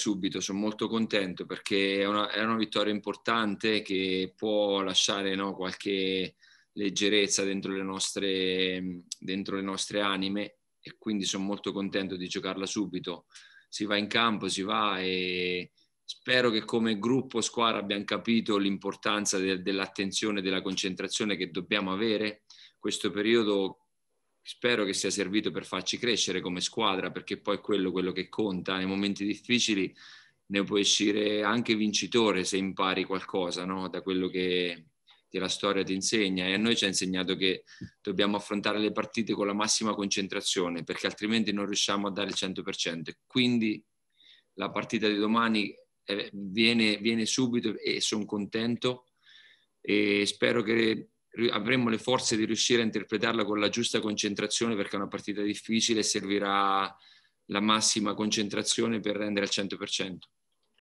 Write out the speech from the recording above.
subito, sono molto contento perché è una, è una vittoria importante che può lasciare no, qualche leggerezza dentro le, nostre, dentro le nostre anime e quindi sono molto contento di giocarla subito. Si va in campo, si va e spero che come gruppo, squadra abbiamo capito l'importanza de- dell'attenzione e della concentrazione che dobbiamo avere. Questo periodo spero che sia servito per farci crescere come squadra, perché poi è quello, quello che conta. Nei momenti difficili ne puoi uscire anche vincitore se impari qualcosa no? da quello che, che la storia ti insegna e a noi ci ha insegnato che dobbiamo affrontare le partite con la massima concentrazione perché altrimenti non riusciamo a dare il 100%. Quindi la partita di domani eh, viene, viene subito e sono contento e spero che avremo le forze di riuscire a interpretarla con la giusta concentrazione perché è una partita difficile e servirà la massima concentrazione per rendere al 100%.